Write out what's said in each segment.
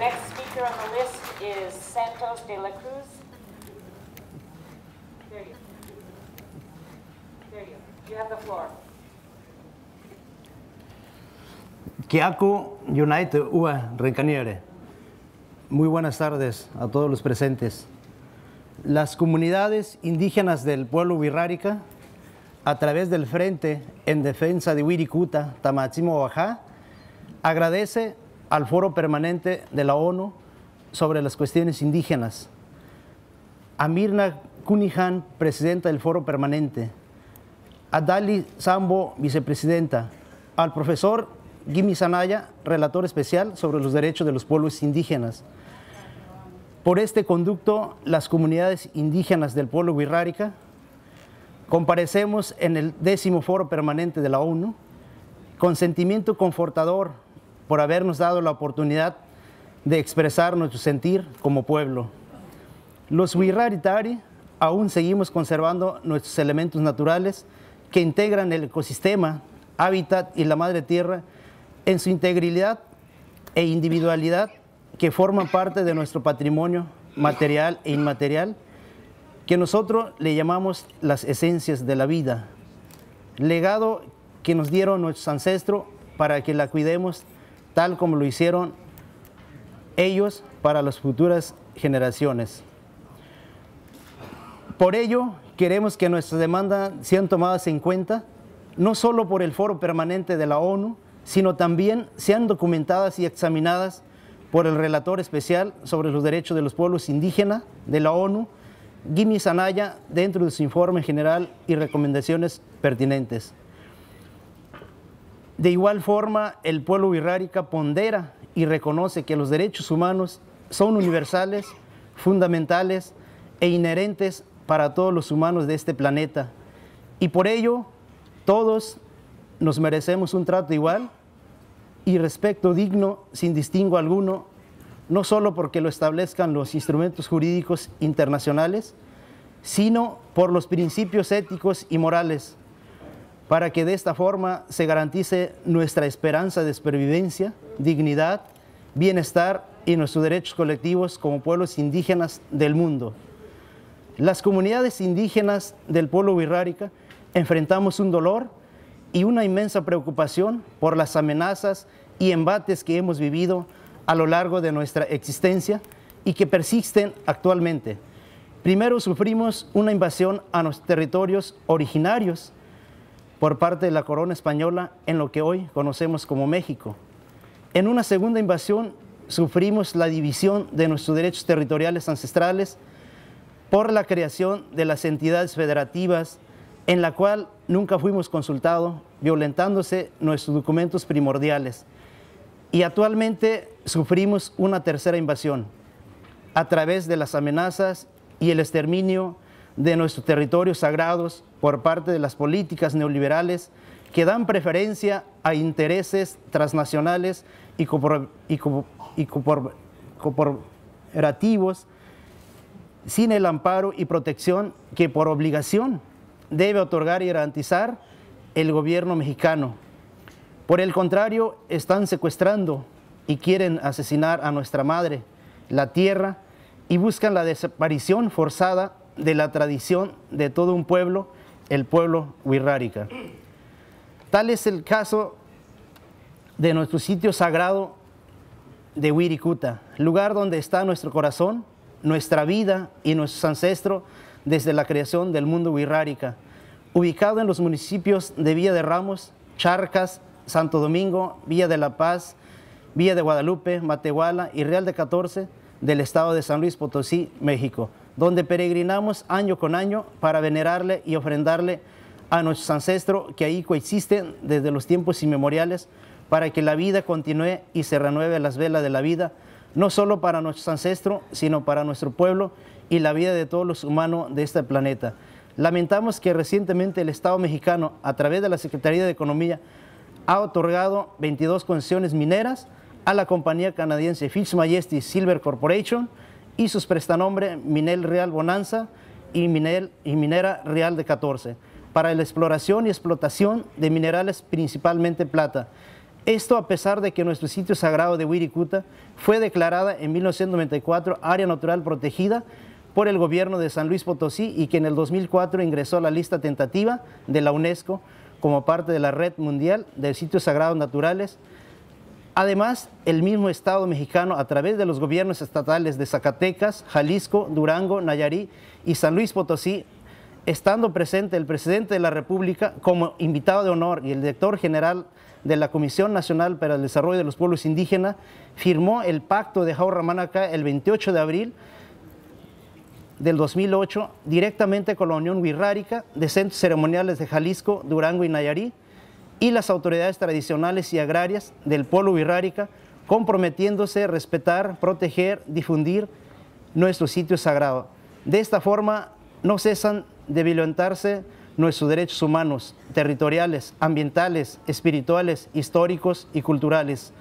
next speaker en la lista es Santos de la Cruz. There you There you go. You have the floor. Kiaku United UA Rencaniere. Muy buenas tardes a todos los presentes. Las comunidades indígenas del pueblo Wirrárica, a través del Frente en Defensa de Wirikuta, Tamatsimo Oaxaca, agradece al foro permanente de la ONU sobre las cuestiones indígenas, a Mirna presidenta del foro permanente, a Dali Sambo, vicepresidenta, al profesor Gimi Sanaya, relator especial sobre los derechos de los pueblos indígenas. Por este conducto, las comunidades indígenas del pueblo Guirrárica comparecemos en el décimo foro permanente de la ONU con sentimiento confortador por habernos dado la oportunidad de expresar nuestro sentir como pueblo. Los Wirraritari aún seguimos conservando nuestros elementos naturales que integran el ecosistema, hábitat y la madre tierra en su integridad e individualidad que forman parte de nuestro patrimonio material e inmaterial, que nosotros le llamamos las esencias de la vida, legado que nos dieron nuestros ancestros para que la cuidemos tal como lo hicieron ellos para las futuras generaciones. Por ello, queremos que nuestras demandas sean tomadas en cuenta, no solo por el Foro Permanente de la ONU, sino también sean documentadas y examinadas por el relator especial sobre los derechos de los pueblos indígenas de la ONU, Gimi Sanaya, dentro de su informe general y recomendaciones pertinentes. De igual forma, el pueblo birrárica pondera y reconoce que los derechos humanos son universales, fundamentales e inherentes para todos los humanos de este planeta. Y por ello, todos nos merecemos un trato igual y respeto digno sin distingo alguno, no solo porque lo establezcan los instrumentos jurídicos internacionales, sino por los principios éticos y morales para que de esta forma se garantice nuestra esperanza de supervivencia, dignidad, bienestar y nuestros derechos colectivos como pueblos indígenas del mundo. Las comunidades indígenas del pueblo Wirrárica enfrentamos un dolor y una inmensa preocupación por las amenazas y embates que hemos vivido a lo largo de nuestra existencia y que persisten actualmente. Primero sufrimos una invasión a nuestros territorios originarios por parte de la corona española en lo que hoy conocemos como México. En una segunda invasión sufrimos la división de nuestros derechos territoriales ancestrales por la creación de las entidades federativas en la cual nunca fuimos consultados, violentándose nuestros documentos primordiales. Y actualmente sufrimos una tercera invasión a través de las amenazas y el exterminio de nuestros territorios sagrados por parte de las políticas neoliberales que dan preferencia a intereses transnacionales y, corporativos sin el amparo y protección que por obligación debe otorgar y garantizar el gobierno mexicano. Por el contrario, están secuestrando y quieren asesinar a nuestra madre, la tierra, y buscan la desaparición forzada de la tradición de todo un pueblo, el pueblo Wirrárica. Tal es el caso de nuestro sitio sagrado de huiricuta lugar donde está nuestro corazón, nuestra vida y nuestros ancestros desde la creación del mundo Wirrárica, ubicado en los municipios de Villa de Ramos, Charcas, Santo Domingo, Villa de la Paz, Villa de Guadalupe, Matehuala y Real de 14 del estado de San Luis Potosí, México donde peregrinamos año con año para venerarle y ofrendarle a nuestros ancestros que ahí coexisten desde los tiempos inmemoriales para que la vida continúe y se renueve las velas de la vida, no solo para nuestros ancestros, sino para nuestro pueblo y la vida de todos los humanos de este planeta. Lamentamos que recientemente el Estado mexicano, a través de la Secretaría de Economía, ha otorgado 22 concesiones mineras a la compañía canadiense Fitch Majesty Silver Corporation, y sus prestanombres Minel Real Bonanza y, Minel, Minera Real de 14 para la exploración y explotación de minerales principalmente plata. Esto a pesar de que nuestro sitio sagrado de Wirikuta fue declarada en 1994 área natural protegida por el gobierno de San Luis Potosí y que en el 2004 ingresó a la lista tentativa de la UNESCO como parte de la red mundial de sitios sagrados naturales Además, el mismo Estado mexicano, a través de los gobiernos estatales de Zacatecas, Jalisco, Durango, Nayarit y San Luis Potosí, estando presente el presidente de la República como invitado de honor y el director general de la Comisión Nacional para el Desarrollo de los Pueblos Indígenas, firmó el pacto de Manaca el 28 de abril del 2008 directamente con la Unión Wirrárica de Centros Ceremoniales de Jalisco, Durango y Nayarit, y las autoridades tradicionales y agrarias del pueblo Virrárica, comprometiéndose a respetar, proteger, difundir nuestro sitio sagrado. De esta forma, no cesan de violentarse nuestros derechos humanos, territoriales, ambientales, espirituales, históricos y culturales,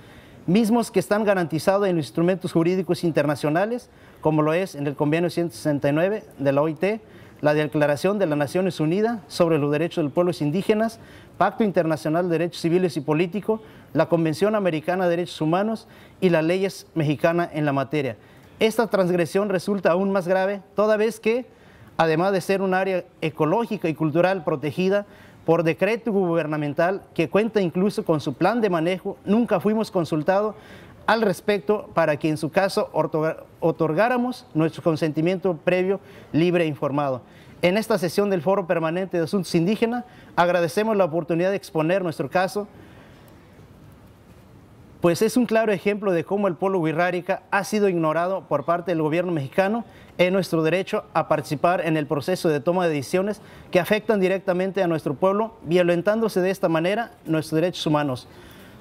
mismos que están garantizados en los instrumentos jurídicos internacionales, como lo es en el Convenio 169 de la OIT, la Declaración de las Naciones Unidas sobre los Derechos del pueblo Pueblos Indígenas, Pacto Internacional de Derechos Civiles y Políticos, la Convención Americana de Derechos Humanos y las leyes mexicanas en la materia. Esta transgresión resulta aún más grave, toda vez que, además de ser un área ecológica y cultural protegida por decreto gubernamental que cuenta incluso con su plan de manejo, nunca fuimos consultados al respecto para que en su caso otorgáramos nuestro consentimiento previo, libre e informado. En esta sesión del Foro Permanente de Asuntos Indígenas agradecemos la oportunidad de exponer nuestro caso, pues es un claro ejemplo de cómo el pueblo wixárika ha sido ignorado por parte del gobierno mexicano en nuestro derecho a participar en el proceso de toma de decisiones que afectan directamente a nuestro pueblo, violentándose de esta manera nuestros derechos humanos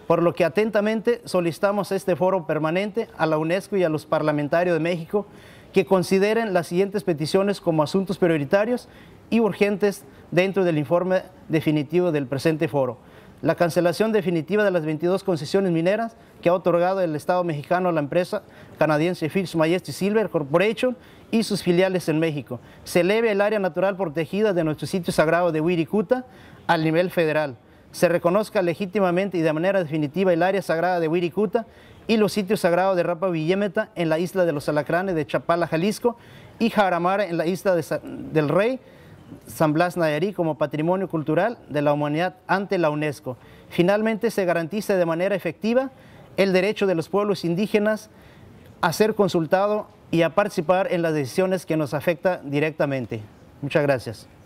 por lo que atentamente solicitamos este foro permanente a la UNESCO y a los parlamentarios de México que consideren las siguientes peticiones como asuntos prioritarios y urgentes dentro del informe definitivo del presente foro. La cancelación definitiva de las 22 concesiones mineras que ha otorgado el Estado mexicano a la empresa canadiense Phillips Majesty Silver Corporation y sus filiales en México. Se eleve el área natural protegida de nuestro sitio sagrado de Wirikuta al nivel federal se reconozca legítimamente y de manera definitiva el área sagrada de Wirikuta y los sitios sagrados de Rapa Villemeta en la isla de los Alacranes de Chapala, Jalisco, y Jaramara en la isla del Rey, San Blas Nayarit como patrimonio cultural de la humanidad ante la UNESCO. Finalmente, se garantice de manera efectiva el derecho de los pueblos indígenas a ser consultado y a participar en las decisiones que nos afectan directamente. Muchas gracias.